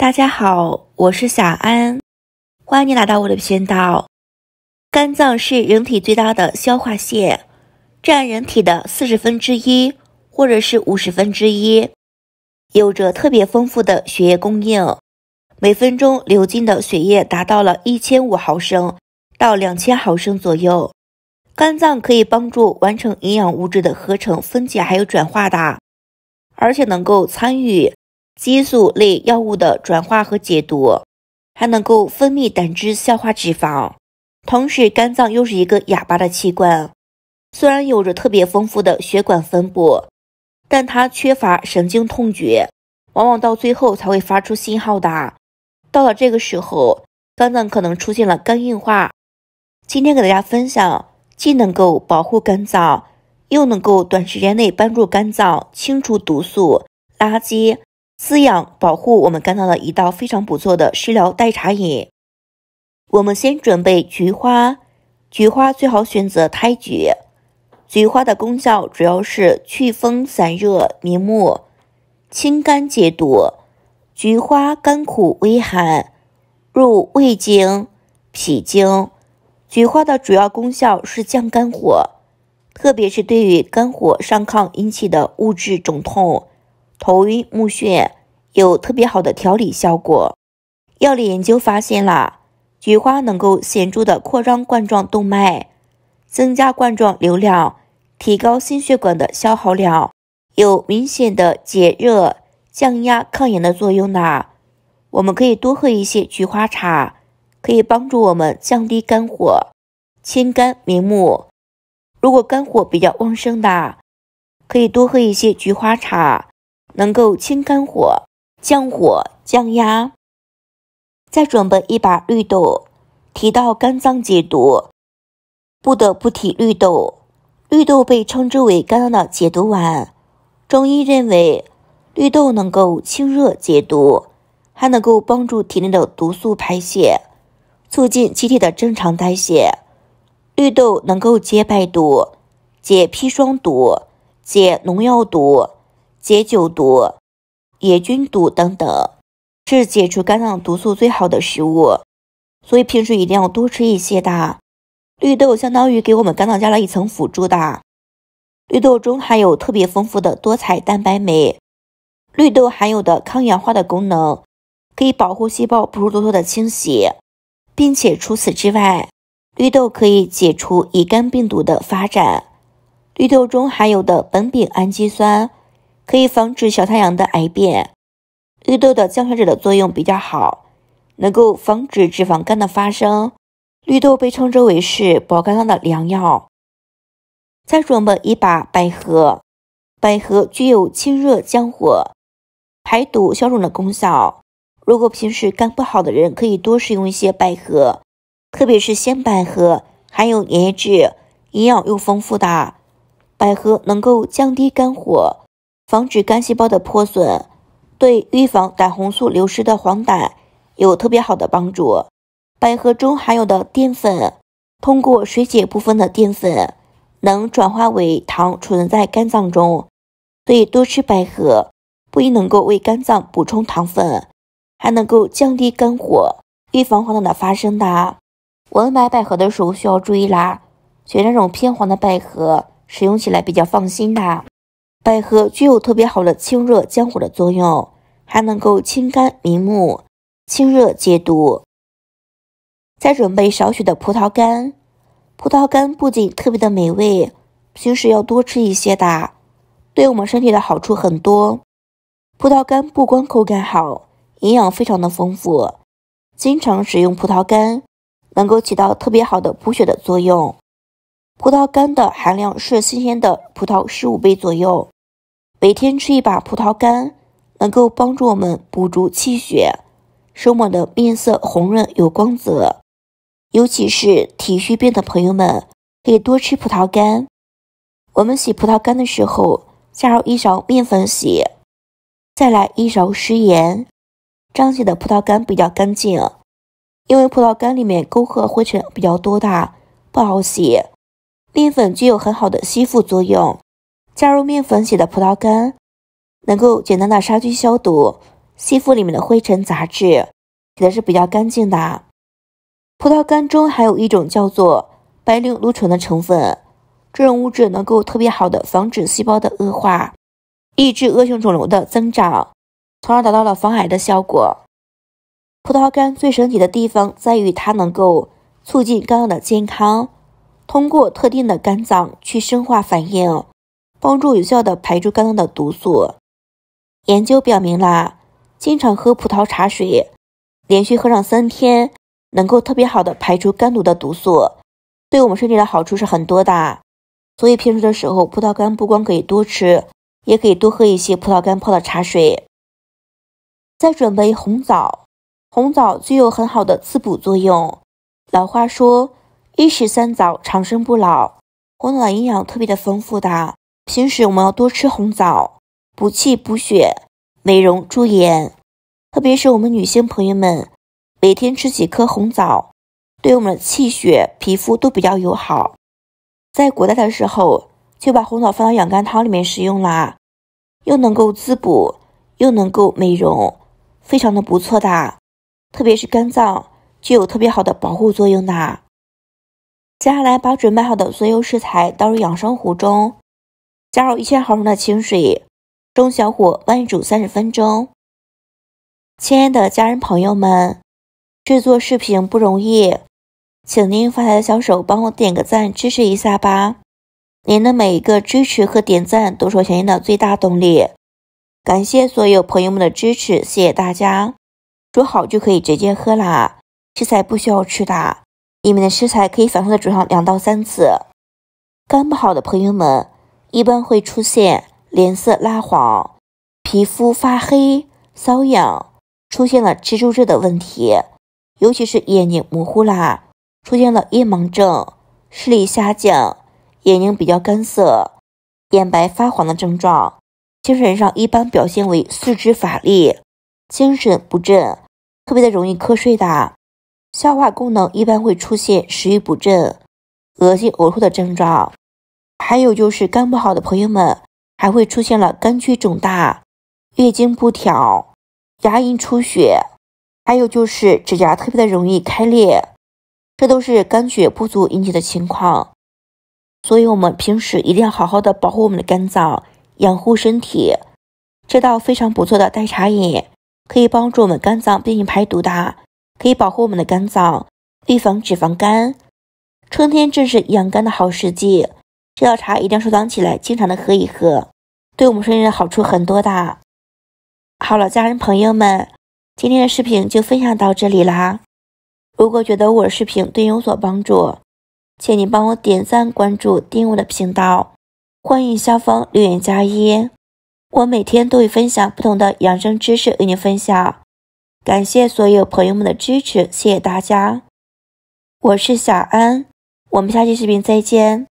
大家好，我是小安，欢迎你来到我的频道。肝脏是人体最大的消化腺，占人体的四十分之一或者是五十分之一，有着特别丰富的血液供应，每分钟流进的血液达到了一千五毫升到两千毫升左右。肝脏可以帮助完成营养物质的合成、分解还有转化的，而且能够参与。激素类药物的转化和解毒，还能够分泌胆汁消化脂肪。同时，肝脏又是一个哑巴的器官，虽然有着特别丰富的血管分布，但它缺乏神经痛觉，往往到最后才会发出信号的。到了这个时候，肝脏可能出现了肝硬化。今天给大家分享，既能够保护肝脏，又能够短时间内帮助肝脏清除毒素、垃圾。滋养保护我们肝脏的一道非常不错的食疗代茶饮。我们先准备菊花，菊花最好选择胎菊。菊花的功效主要是祛风散热、明目、清肝解毒。菊花甘苦微寒，入胃经、脾经。菊花的主要功效是降肝火，特别是对于肝火上亢引起的物质肿痛。头晕目眩有特别好的调理效果。药理研究发现啦，菊花能够显著的扩张冠状动脉，增加冠状流量，提高心血管的消耗量，有明显的解热、降压、抗炎的作用呢。我们可以多喝一些菊花茶，可以帮助我们降低肝火，清肝明目。如果肝火比较旺盛的，可以多喝一些菊花茶。能够清肝火、降火、降压。再准备一把绿豆，提到肝脏解毒。不得不提绿豆，绿豆被称之为肝脏的解毒丸。中医认为，绿豆能够清热解毒，还能够帮助体内的毒素排泄，促进机体的正常代谢。绿豆能够解百毒、解砒霜毒、解农药毒。解酒毒、野菌毒等等，是解除肝脏毒素最好的食物，所以平时一定要多吃一些的绿豆，相当于给我们肝脏加了一层辅助的。绿豆中含有特别丰富的多彩蛋白酶，绿豆含有的抗氧化的功能，可以保护细胞不受毒素的侵袭，并且除此之外，绿豆可以解除乙肝病毒的发展。绿豆中含有的苯丙氨基酸。可以防止小太阳的癌变，绿豆的降血脂的作用比较好，能够防止脂肪肝的发生。绿豆被称之为是保肝的良药。再准备一把百合，百合具有清热降火、排毒消肿的功效。如果平时肝不好的人，可以多食用一些百合，特别是鲜百合，含有黏液质，营养又丰富。的百合能够降低肝火。防止肝细胞的破损，对预防胆红素流失的黄疸有特别好的帮助。百合中含有的淀粉，通过水解部分的淀粉能转化为糖储存在肝脏中，所以多吃百合不仅能够为肝脏补充糖分，还能够降低肝火，预防黄疸的发生哒。我们买百合的时候需要注意啦，选那种偏黄的百合，使用起来比较放心的。百合具有特别好的清热降火的作用，还能够清肝明目、清热解毒。再准备少许的葡萄干，葡萄干不仅特别的美味，平时要多吃一些的，对我们身体的好处很多。葡萄干不光口感好，营养非常的丰富，经常食用葡萄干能够起到特别好的补血的作用。葡萄干的含量是新鲜的葡萄十五倍左右。每天吃一把葡萄干，能够帮助我们补足气血，使我们的面色红润有光泽。尤其是体虚病的朋友们，可以多吃葡萄干。我们洗葡萄干的时候，加入一勺面粉洗，再来一勺食盐，这样洗的葡萄干比较干净。因为葡萄干里面沟壑灰尘比较多的，不好洗。面粉具有很好的吸附作用。加入面粉洗的葡萄干，能够简单的杀菌消毒，吸附里面的灰尘杂质，洗的是比较干净的。葡萄干中还有一种叫做白藜芦醇的成分，这种物质能够特别好的防止细胞的恶化，抑制恶性肿瘤的增长，从而达到了防癌的效果。葡萄干最神奇的地方在于它能够促进肝脏的健康，通过特定的肝脏去生化反应。帮助有效的排出肝脏的毒素。研究表明啦，经常喝葡萄茶水，连续喝上三天，能够特别好的排出肝毒的毒素，对我们身体的好处是很多的。所以平时的时候，葡萄干不光可以多吃，也可以多喝一些葡萄干泡的茶水。再准备红枣，红枣具有很好的滋补作用。老话说，一石三枣，长生不老。红枣营养特别的丰富的平时我们要多吃红枣，补气补血、美容驻颜。特别是我们女性朋友们，每天吃几颗红枣，对我们的气血、皮肤都比较友好。在古代的时候，就把红枣放到养肝汤里面食用啦，又能够滋补，又能够美容，非常的不错的。特别是肝脏具有特别好的保护作用的。接下来，把准备好的所有食材倒入养生壶中。加入一千毫升的清水，中小火慢煮三十分钟。亲爱的家人朋友们，制作视频不容易，请您发财的小手帮我点个赞，支持一下吧！您的每一个支持和点赞都是我前进的最大动力。感谢所有朋友们的支持，谢谢大家！煮好就可以直接喝啦，食材不需要吃的，里面的食材可以反复的煮上两到三次。肝不好的朋友们。一般会出现脸色蜡黄、皮肤发黑、瘙痒，出现了蜘蛛痣的问题，尤其是眼睛模糊啦，出现了夜盲症、视力下降、眼睛比较干涩、眼白发黄的症状。精神上一般表现为四肢乏力、精神不振，特别的容易瞌睡的。消化功能一般会出现食欲不振、恶心呕吐的症状。还有就是肝不好的朋友们，还会出现了肝区肿大、月经不调、牙龈出血，还有就是指甲特别的容易开裂，这都是肝血不足引起的情况。所以，我们平时一定要好好的保护我们的肝脏，养护身体。这道非常不错的代茶饮，可以帮助我们肝脏进行排毒的，可以保护我们的肝脏，预防脂肪肝。春天正是养肝的好时机。这道茶一定要收藏起来，经常的喝一喝，对我们身体的好处很多的。好了，家人朋友们，今天的视频就分享到这里啦。如果觉得我视频对你有所帮助，请你帮我点赞、关注、订阅我的频道，欢迎下方留言加一。我每天都会分享不同的养生知识与你分享，感谢所有朋友们的支持，谢谢大家。我是小安，我们下期视频再见。